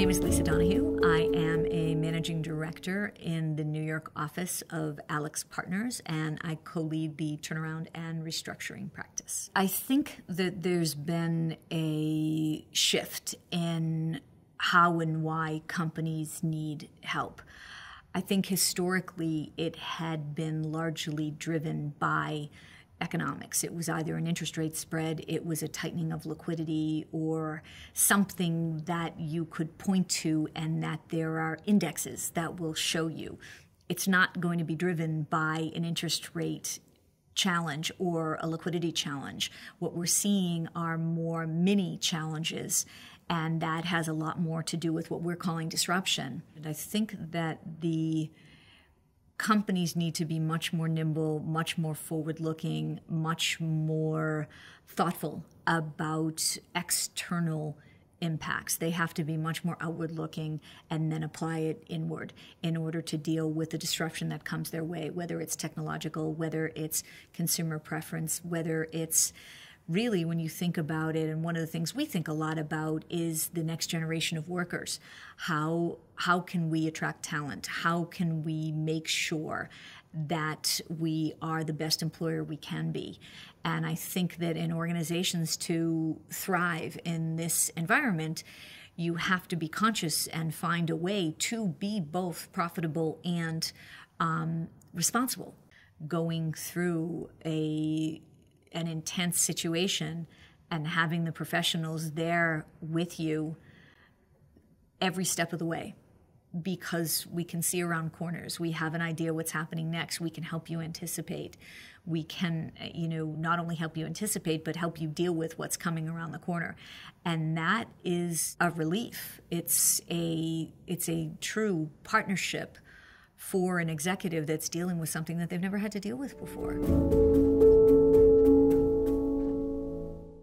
name is Lisa Donahue. I am a managing director in the New York office of Alex Partners, and I co lead the turnaround and restructuring practice. I think that there's been a shift in how and why companies need help. I think historically it had been largely driven by economics. It was either an interest rate spread, it was a tightening of liquidity, or something that you could point to and that there are indexes that will show you. It's not going to be driven by an interest rate challenge or a liquidity challenge. What we're seeing are more mini challenges, and that has a lot more to do with what we're calling disruption. And I think that the companies need to be much more nimble, much more forward looking, much more thoughtful about external impacts. They have to be much more outward looking and then apply it inward in order to deal with the disruption that comes their way, whether it's technological, whether it's consumer preference, whether it's really, when you think about it, and one of the things we think a lot about is the next generation of workers. How how can we attract talent? How can we make sure that we are the best employer we can be? And I think that in organizations to thrive in this environment, you have to be conscious and find a way to be both profitable and um, responsible. Going through a an intense situation and having the professionals there with you every step of the way because we can see around corners we have an idea what's happening next we can help you anticipate we can you know not only help you anticipate but help you deal with what's coming around the corner and that is a relief it's a it's a true partnership for an executive that's dealing with something that they've never had to deal with before